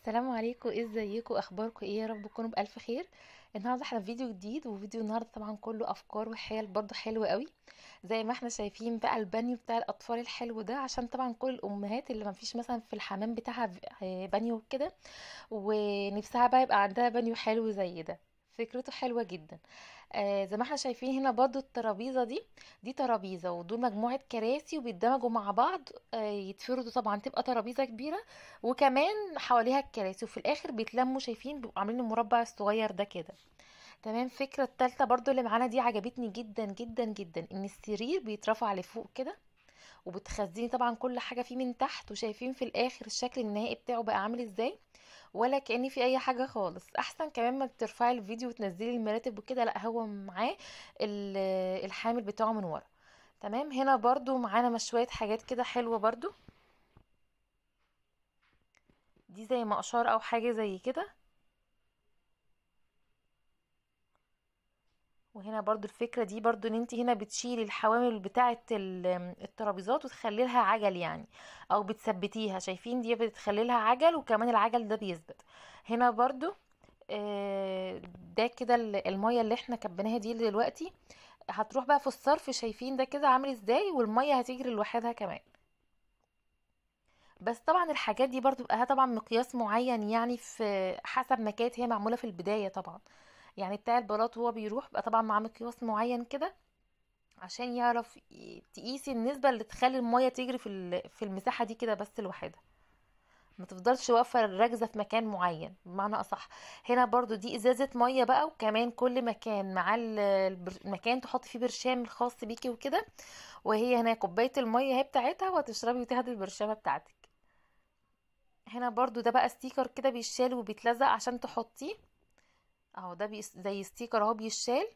السلام عليكم إيه ازيكم اخباركم ايه يا رب تكونوا بالف خير النهارده احنا في فيديو جديد وفيديو النهارده طبعا كله افكار وحيل برضو حلوه قوي زي ما احنا شايفين بقى البانيو بتاع الاطفال الحلو ده عشان طبعا كل الامهات اللي ما فيش مثلا في الحمام بتاعها آه، بانيو كده ونفسها بقى يبقى عندها بانيو حلو زي ده فكرته حلوه جدا آه زي ما احنا شايفين هنا برضو الترابيزه دي دي ترابيزه ودول مجموعه كراسي وبيتدمجوا مع بعض آه يتفردوا طبعا تبقى ترابيزه كبيره وكمان حواليها الكراسي وفي الاخر بيتلموا شايفين بيبقوا عاملين المربع الصغير ده كده تمام الفكره الثالثه برضو اللي معانا دي عجبتني جدا جدا جدا ان السرير بيترفع لفوق كده وبتخزني طبعا كل حاجه فيه من تحت وشايفين في الاخر الشكل النهائي بتاعه بقى عامل ازاي ولا كأن في اي حاجة خالص احسن كمان ما ترفعي الفيديو وتنزلي المراتب وكده لا هو معاه الحامل بتاعه من ورا تمام هنا برضو معانا شوية حاجات كده حلوة برضو دي زي مقشار او حاجة زي كده وهنا برضو الفكرة دي برضو ان انت هنا بتشيلي الحوامل بتاعة الترابيزات وتخلي لها عجل يعني او بتثبتيها شايفين دي بتخلي لها عجل وكمان العجل ده بيثبت هنا برضو آه، ده كده المية اللي احنا كبناها دي دلوقتي هتروح بقى في الصرف شايفين ده كده عامل ازاي والمية هتجري لوحدها كمان بس طبعا الحاجات دي برضو بقى طبعا مقياس معين يعني في حسب ما كانت هي معمولة في البداية طبعا يعني بتاع البلاط هو بيروح بقى طبعا مع مقياس معين كده عشان يعرف تقيسي النسبة اللي تخلي المية تجري في في المساحة دي كده بس لوحدها ما تفضلش واقفة راكزة في مكان معين بمعنى أصح هنا برضو دي إزازة مية بقى وكمان كل مكان مع المكان تحط فيه برشام الخاص بيكي وكده وهي هنا كوباية المية هي بتاعتها وهتشربي وتهدي البرشامة بتاعتك هنا برضو ده بقى ستيكر كده بيشال وبيتلزق عشان تحطيه اهو ده بيس... زي ستيكر اهو بيشال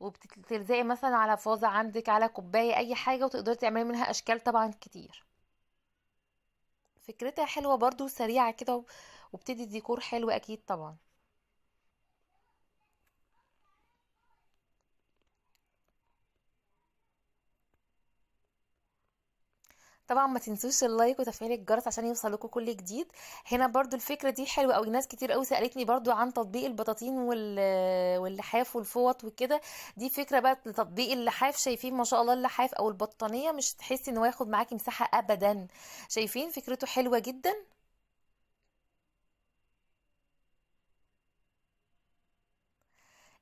وبتلزقي مثلا على فازة عندك على كوباية اي حاجة وتقدري تعملي منها اشكال طبعا كتير فكرتها حلوة برضو سريعة كده وبتدي ديكور حلو اكيد طبعا طبعا ما تنسوش اللايك وتفعيل الجرس عشان يوصل لكم كل جديد هنا برضو الفكره دي حلوه قوي ناس كتير قوي سالتني برضو عن تطبيق البطاطين وال... واللحاف والفوط وكده دي فكره بقى لتطبيق اللحاف شايفين ما شاء الله اللحاف او البطانيه مش تحسي ان هو ياخد معاكي مساحه ابدا شايفين فكرته حلوه جدا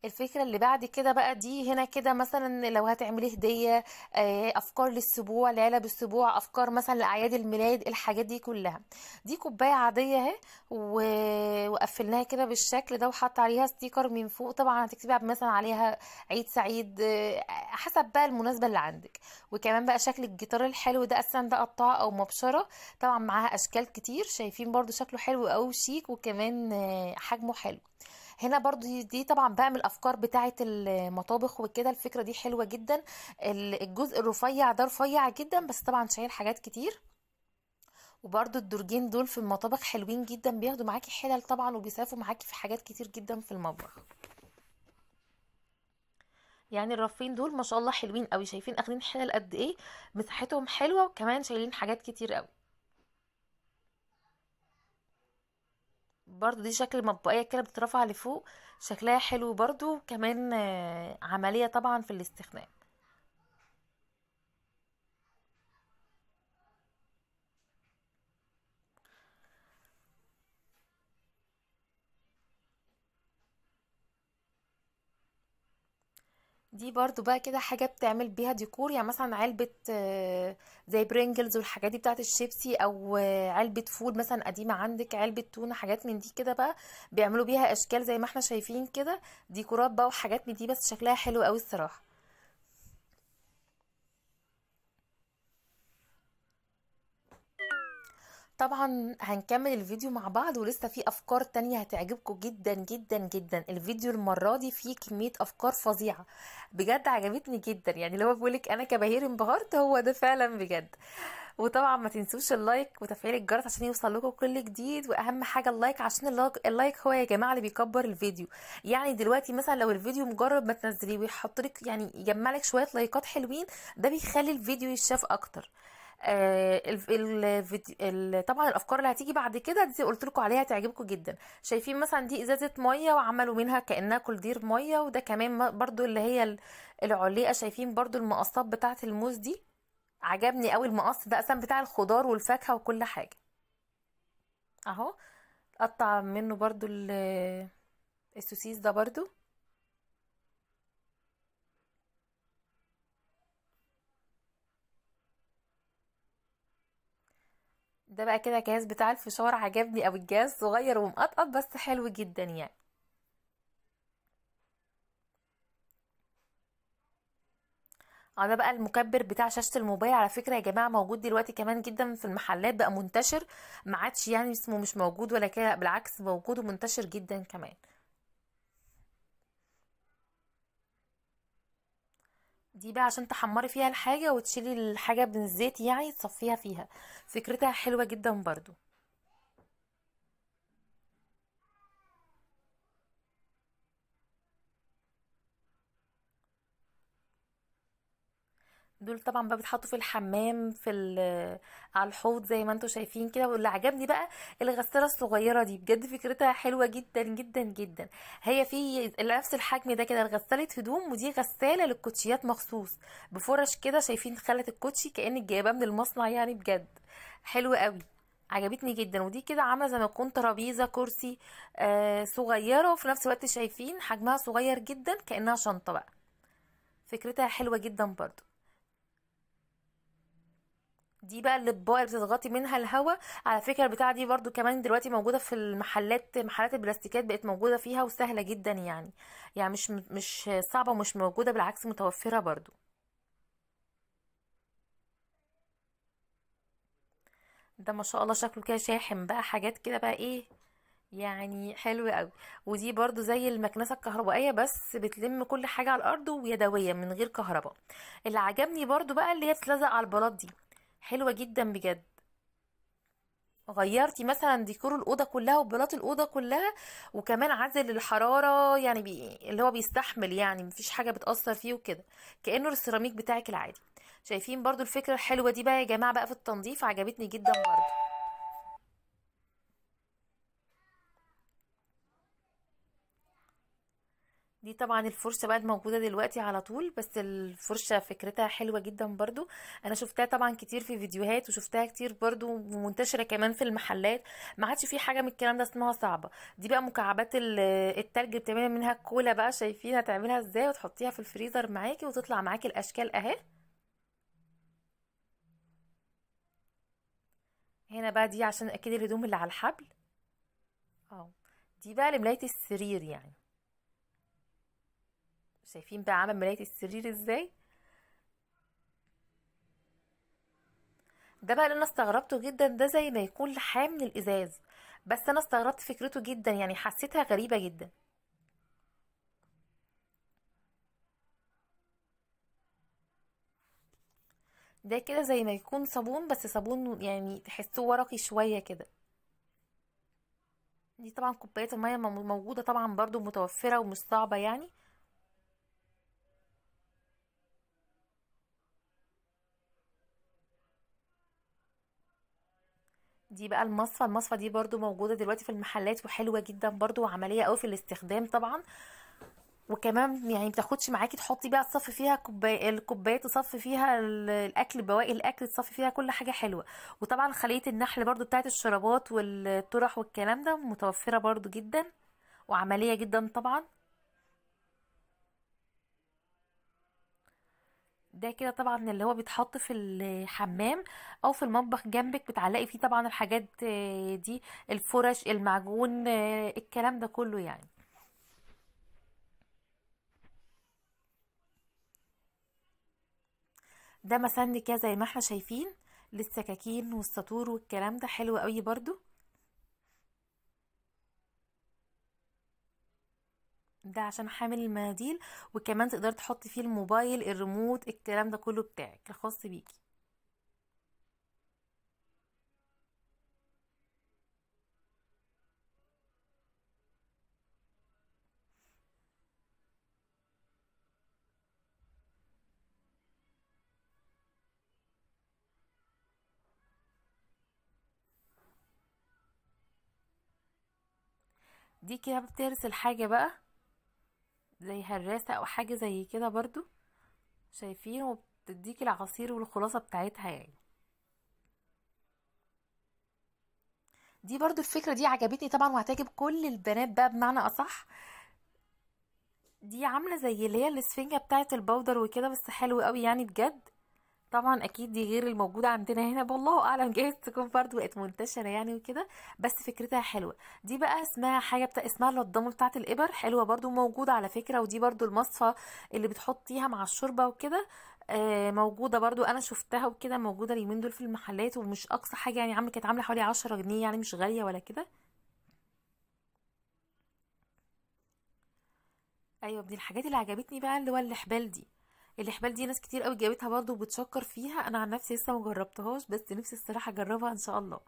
الفكره اللي بعد كده بقى دي هنا كده مثلا لو هتعملي هديه آه، افكار للسبوع لعلب بالسبوع افكار مثلا لاعياد الميلاد الحاجات دي كلها دي كوبايه عاديه اهي وقفلناها كده بالشكل ده وحط عليها ستيكر من فوق طبعا هتكتبي مثلا عليها عيد سعيد آه، حسب بقى المناسبه اللي عندك وكمان بقى شكل الجيتار الحلو ده اصلا ده قطاعه او مبشره طبعا معاها اشكال كتير شايفين برضو شكله حلو قوي شيك وكمان آه، حجمه حلو هنا برضو دي, طبعا بعمل افكار بتاعه المطابخ وكده الفكره دي حلوه جدا الجزء الرفيع ده رفيع جدا بس طبعا شايل حاجات كتير وبرده الدرجين دول في المطابخ حلوين جدا بياخدوا معاكي حلل طبعا وبيسافوا معاكي في حاجات كتير جدا في المطبخ يعني الرفين دول ما شاء الله حلوين قوي شايفين اخدين حلل قد ايه مساحتهم حلوه وكمان شايلين حاجات كتير قوي برضو دي شكل مطبقية كده بتترفع لفوق شكلها حلو برضو كمان آه، عملية طبعا في الاستخدام دي برضو بقى كده حاجة بتعمل بيها ديكور يعني مثلا علبة آه، زي برينجلز والحاجات دي بتاعت الشيبسي او آه، علبة فول مثلا قديمة عندك علبة تونة حاجات من دي كده بقى بيعملوا بيها اشكال زي ما احنا شايفين كده ديكورات بقى وحاجات من دي بس شكلها حلو قوي الصراحة طبعا هنكمل الفيديو مع بعض ولسه في افكار تانية هتعجبكم جدا جدا جدا الفيديو المرة دي فيه كمية افكار فظيعة بجد عجبتني جدا يعني لو بقولك انا كبهير انبهرت هو ده فعلا بجد وطبعا ما تنسوش اللايك وتفعيل الجرس عشان يوصل لكم كل جديد واهم حاجه اللايك عشان اللايك هو يا جماعه اللي بيكبر الفيديو يعني دلوقتي مثلا لو الفيديو مجرد ما تنزليه ويحط لك يعني يجمع لك شويه لايكات حلوين ده بيخلي الفيديو يتشاف اكتر آه، طبعا الافكار اللي هتيجي بعد كده دي قلت لكم عليها هتعجبكم جدا شايفين مثلا دي ازازه ميه وعملوا منها كانها كولدير ميه وده كمان برضو اللي هي العليقه شايفين برضو المقصات بتاعه الموز دي عجبني قوي المقص ده اصلا بتاع الخضار والفاكهه وكل حاجه اهو قطع منه برضو السوسيس ده برضو ده بقى كده كاس بتاع الفشار عجبني او الجاز صغير ومقطقط بس حلو جدا يعني اه ده بقى المكبر بتاع شاشة الموبايل على فكرة يا جماعة موجود دلوقتي كمان جدا في المحلات بقى منتشر ما عادش يعني اسمه مش موجود ولا كده بالعكس موجود ومنتشر جدا كمان دي بقى عشان تحمري فيها الحاجة وتشيلي الحاجة من الزيت يعني تصفيها فيها فكرتها حلوة جدا برضو دول طبعا بقى بيتحطوا في الحمام في آه، على الحوض زي ما انتم شايفين كده واللي عجبني بقى الغساله الصغيره دي بجد فكرتها حلوه جدا جدا جدا هي في نفس الحجم ده كده غساله هدوم ودي غساله للكوتشيات مخصوص بفرش كده شايفين خله الكوتشي كانك جايباه من المصنع يعني بجد حلوه قوي عجبتني جدا ودي كده عامله زي ما تكون ترابيزه كرسي آه صغيره وفي نفس الوقت شايفين حجمها صغير جدا كانها شنطه بقى فكرتها حلوه جدا برضو دي بقى اللي بتضغطي منها الهواء على فكره البتاعه دي برده كمان دلوقتي موجوده في المحلات محلات البلاستيكات بقت موجوده فيها وسهله جدا يعني يعني مش مش صعبه ومش موجوده بالعكس متوفره برده ده ما شاء الله شكله كده شاحن بقى حاجات كده بقى ايه يعني حلو قوي ودي برضو زي المكنسه الكهربائيه بس بتلم كل حاجه على الارض ويدويه من غير كهرباء اللي عجبني برضو بقى اللي هي بتلزق على البلاط دي حلوة جدا بجد غيرتي مثلا ديكور الاوضه كلها وبلاط الاوضه كلها وكمان عزل الحراره يعني بي... اللي هو بيستحمل يعني مفيش حاجه بتاثر فيه وكده كانه السيراميك بتاعك العادي شايفين برضو الفكره الحلوه دي بقى يا جماعه بقى في التنظيف عجبتني جدا برضو دي طبعا الفرشه بقت موجوده دلوقتي على طول بس الفرشه فكرتها حلوه جدا برضو انا شفتها طبعا كتير في فيديوهات وشفتها كتير برضو ومنتشره كمان في المحلات ما عادش في حاجه من الكلام ده اسمها صعبه دي بقى مكعبات التلج بتعملي منها كولا بقى شايفينها تعملها ازاي وتحطيها في الفريزر معاكي وتطلع معاكي الاشكال اهي هنا بقى دي عشان اكيد الهدوم اللي على الحبل اه دي بقى لملايه السرير يعني شايفين بقى عمل ملاية السرير ازاي ده بقى اللي انا استغربته جدا ده زي ما يكون لحام من الازاز بس انا استغربت فكرته جدا يعني حسيتها غريبة جدا ده كده زي ما يكون صابون بس صابون يعني تحسوه ورقي شوية كده دي طبعا كوباية المية موجودة طبعا برضو متوفرة ومش صعبة يعني دي بقى المصفى المصفى دي برضو موجودة دلوقتي في المحلات وحلوة جدا برضو وعملية قوي في الاستخدام طبعا وكمان يعني بتاخدش معاكي تحطي بقى تصفي فيها كوبايه الكوبايه تصفي فيها الاكل بواقي الاكل تصفي فيها كل حاجه حلوه وطبعا خليه النحل برضو بتاعت الشرابات والطرح والكلام ده متوفره برضو جدا وعمليه جدا طبعا ده كده طبعا اللي هو بيتحط في الحمام او في المطبخ جنبك بتعلقي فيه طبعا الحاجات آه، دي الفرش المعجون آه، الكلام ده كله يعني ده مسند كده زي ما احنا شايفين للسكاكين والسطور والكلام ده حلو قوي برده ده عشان حامل المناديل وكمان تقدر تحط فيه الموبايل الريموت الكلام ده كله بتاعك الخاص بيكي دي كده بترسل حاجة بقى زي هراسة او حاجة زي كده برضو شايفين وبتديكي العصير والخلاصة بتاعتها يعني دي برضو الفكرة دي عجبتني طبعا وهتعجب كل البنات بقى بمعنى اصح دي عاملة زي اللي هي الاسفنجة بتاعت البودر وكده بس حلو قوي يعني بجد طبعا اكيد دي غير الموجوده عندنا هنا والله اعلم جايز تكون برضو بقت منتشره يعني وكده بس فكرتها حلوه دي بقى اسمها حاجه بتا... اسمها اللضامه بتاعه الابر حلوه برضو موجوده على فكره ودي برضو المصفى اللي بتحطيها مع الشوربه وكده آه موجوده برضو انا شفتها وكده موجوده اليومين دول في المحلات ومش اقصى حاجه يعني عم كانت عامله حوالي 10 جنيه يعني مش غاليه ولا كده ايوه من الحاجات اللي عجبتني بقى اللي هو الحبال دي الحبال دي ناس كتير قوي جابتها برضو وبتشكر فيها انا عن نفسي لسه ما جربتهاش بس نفسي الصراحه اجربها ان شاء الله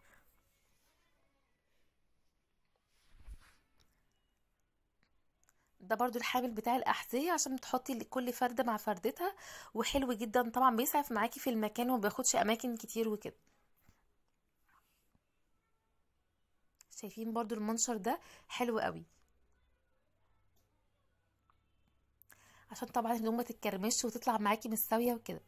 ده برضو الحامل بتاع الاحذيه عشان بتحطي كل فرده مع فردتها وحلو جدا طبعا بيسعف معاكي في المكان ومبياخدش اماكن كتير وكده شايفين برضو المنشر ده حلو قوي عشان طبعا اللون متتكرمش تتكرمش وتطلع معاكي من الزاويه وكده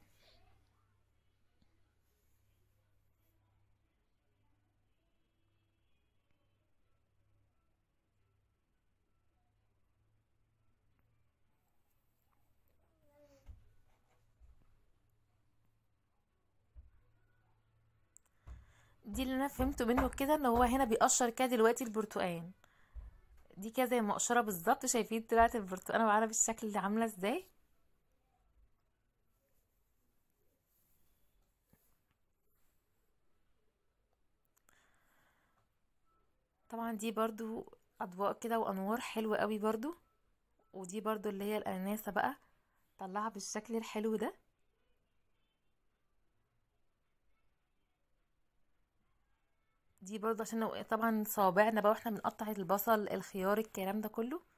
دي اللي انا فهمته منه كده ان هو هنا بيقشر كده دلوقتي البرتقال دي كده زي مقشره بالظبط شايفين طلعت البرتقانه معانا بالشكل اللي عامله ازاي طبعا دي برضو اضواء كده وانوار حلوه قوي برضو ودي برضو اللي هي الاناناسه بقى طلعها بالشكل الحلو ده دي برضه عشان طبعا صوابعنا بقى واحنا بنقطع البصل الخيار الكلام ده كله